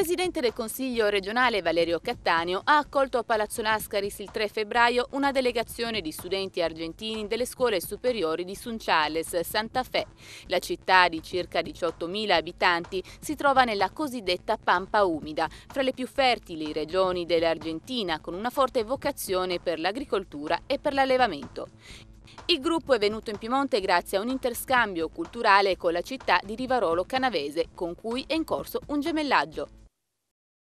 presidente del Consiglio regionale Valerio Cattaneo ha accolto a Palazzo Nascaris il 3 febbraio una delegazione di studenti argentini delle scuole superiori di Sunchales, Santa Fe. La città di circa 18.000 abitanti si trova nella cosiddetta Pampa Umida, fra le più fertili regioni dell'Argentina con una forte vocazione per l'agricoltura e per l'allevamento. Il gruppo è venuto in Piemonte grazie a un interscambio culturale con la città di Rivarolo Canavese, con cui è in corso un gemellaggio.